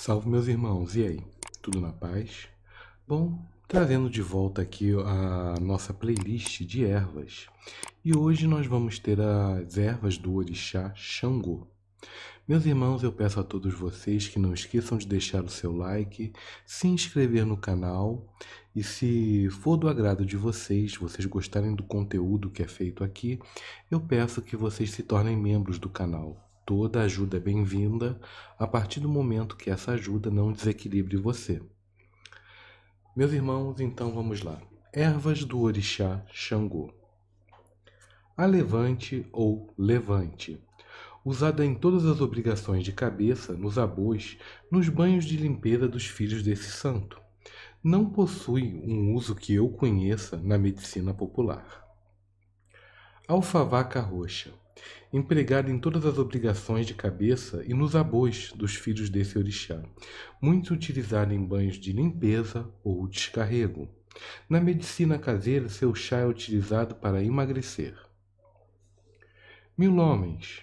Salve meus irmãos, e aí? Tudo na paz? Bom, trazendo de volta aqui a nossa playlist de ervas. E hoje nós vamos ter as ervas do orixá Xangô. Meus irmãos, eu peço a todos vocês que não esqueçam de deixar o seu like, se inscrever no canal e se for do agrado de vocês, vocês gostarem do conteúdo que é feito aqui, eu peço que vocês se tornem membros do canal. Toda ajuda é bem-vinda a partir do momento que essa ajuda não desequilibre você. Meus irmãos, então vamos lá. Ervas do Orixá Xangô. A levante ou levante. Usada em todas as obrigações de cabeça, nos abois, nos banhos de limpeza dos filhos desse santo. Não possui um uso que eu conheça na medicina popular. Alfavaca roxa empregada em todas as obrigações de cabeça e nos abois dos filhos desse orixá, muito utilizada em banhos de limpeza ou descarrego. Na medicina caseira, seu chá é utilizado para emagrecer. Mil homens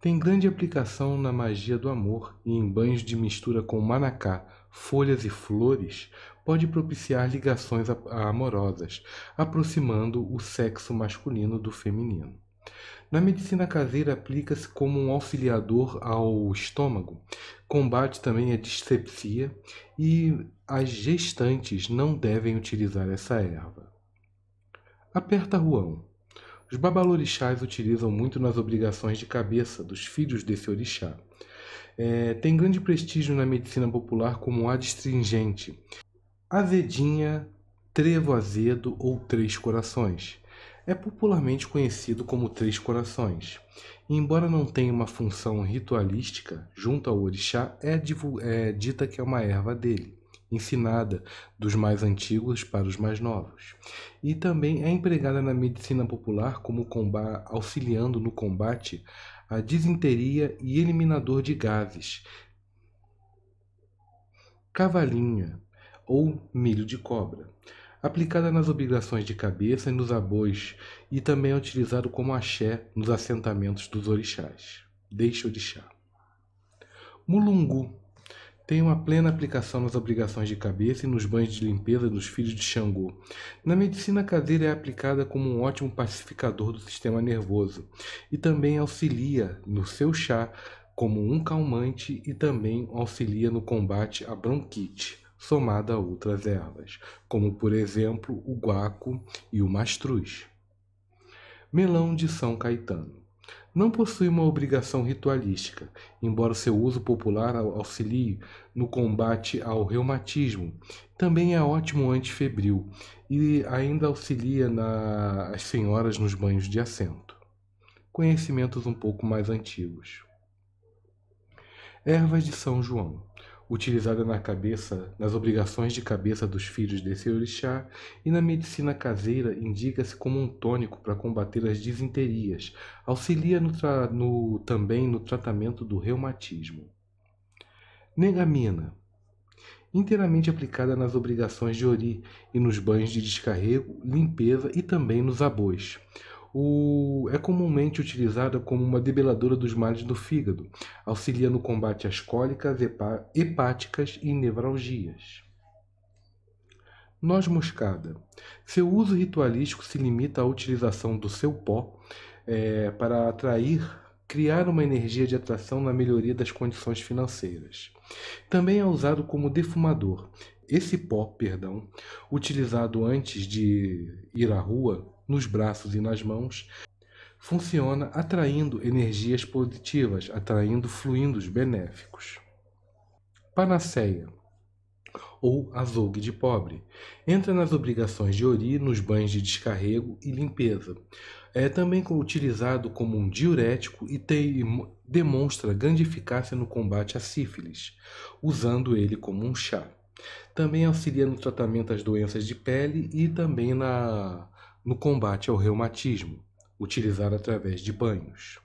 tem grande aplicação na magia do amor e em banhos de mistura com manacá, folhas e flores, pode propiciar ligações amorosas, aproximando o sexo masculino do feminino. Na medicina caseira, aplica-se como um auxiliador ao estômago. Combate também a dissepsia e as gestantes não devem utilizar essa erva. Aperta Ruão. Os babalorixás utilizam muito nas obrigações de cabeça dos filhos desse orixá. É, tem grande prestígio na medicina popular como adstringente, azedinha, trevo azedo ou três corações é popularmente conhecido como Três Corações. E, embora não tenha uma função ritualística junto ao orixá, é, é dita que é uma erva dele, ensinada dos mais antigos para os mais novos. E também é empregada na medicina popular como auxiliando no combate à disenteria e eliminador de gases. Cavalinha ou milho de cobra aplicada nas obrigações de cabeça e nos abois, e também é utilizado como axé nos assentamentos dos orixás. Deixa orixá. Mulungu tem uma plena aplicação nas obrigações de cabeça e nos banhos de limpeza dos filhos de Xangô. Na medicina caseira é aplicada como um ótimo pacificador do sistema nervoso e também auxilia no seu chá como um calmante e também auxilia no combate à bronquite somada a outras ervas, como por exemplo o guaco e o mastruz. Melão de São Caetano não possui uma obrigação ritualística, embora seu uso popular auxilie no combate ao reumatismo. Também é ótimo antifebril e ainda auxilia as senhoras nos banhos de assento. Conhecimentos um pouco mais antigos. Ervas de São João utilizada na cabeça, nas obrigações de cabeça dos filhos desse orixá, e na medicina caseira indica-se como um tônico para combater as disenterias, auxilia no, no, também no tratamento do reumatismo. Negamina inteiramente aplicada nas obrigações de ori e nos banhos de descarrego, limpeza e também nos abois o... é comumente utilizada como uma debeladora dos males do fígado, auxilia no combate às cólicas, hepáticas e nevralgias. Noz moscada. Seu uso ritualístico se limita à utilização do seu pó é, para atrair, criar uma energia de atração na melhoria das condições financeiras. Também é usado como defumador esse pó, perdão, utilizado antes de ir à rua, nos braços e nas mãos, funciona atraindo energias positivas, atraindo fluidos benéficos. Panaceia ou azougue de pobre. Entra nas obrigações de ori, nos banhos de descarrego e limpeza. É também utilizado como um diurético e tem, demonstra grande eficácia no combate à sífilis, usando ele como um chá. Também auxilia no tratamento das doenças de pele e também na, no combate ao reumatismo, utilizado através de banhos.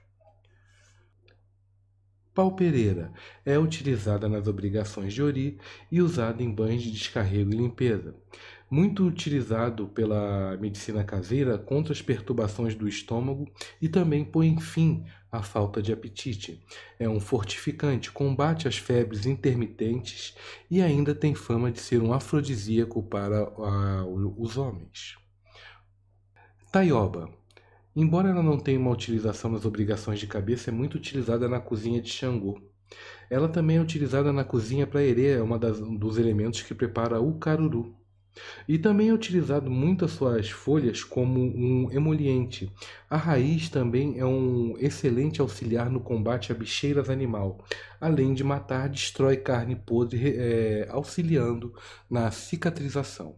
Palpereira é utilizada nas obrigações de ori e usada em banhos de descarrego e limpeza. Muito utilizado pela medicina caseira contra as perturbações do estômago e também põe fim a falta de apetite. É um fortificante, combate as febres intermitentes e ainda tem fama de ser um afrodisíaco para a, ah, os homens. Taioba. Embora ela não tenha uma utilização nas obrigações de cabeça, é muito utilizada na cozinha de Xangô. Ela também é utilizada na cozinha para erê, é um dos elementos que prepara o caruru. E também é utilizado muito as suas folhas como um emoliente. A raiz também é um excelente auxiliar no combate a bicheiras animal. Além de matar, destrói carne podre, é, auxiliando na cicatrização.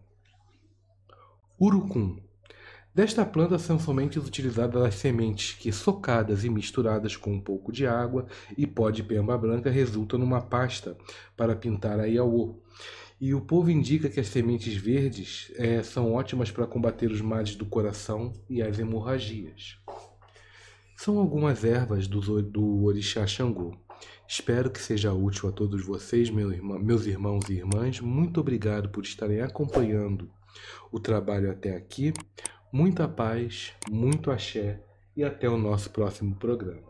Urucum. Desta planta são somente utilizadas as sementes que, socadas e misturadas com um pouco de água e pó de pemba branca, resultam numa pasta para pintar a iauô e o povo indica que as sementes verdes é, são ótimas para combater os males do coração e as hemorragias. São algumas ervas do, do Orixá Xangô. Espero que seja útil a todos vocês, meu irmão, meus irmãos e irmãs. Muito obrigado por estarem acompanhando o trabalho até aqui. Muita paz, muito axé e até o nosso próximo programa.